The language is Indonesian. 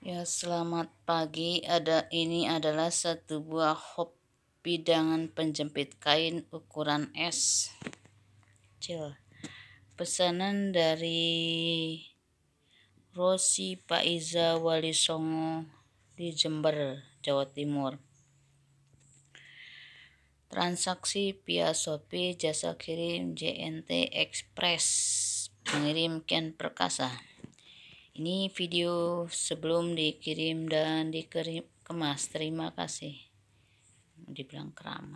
Ya, selamat pagi. Ada ini adalah satu buah hop bidangan penjepit kain ukuran S. cil. Pesanan dari Rosi Paiza Wali Songo di Jember, Jawa Timur. Transaksi via Shopee jasa kirim JNT Express mengirimkan perkasa. Ini video sebelum dikirim dan dikirim kemas Terima kasih. Dibilang keramat.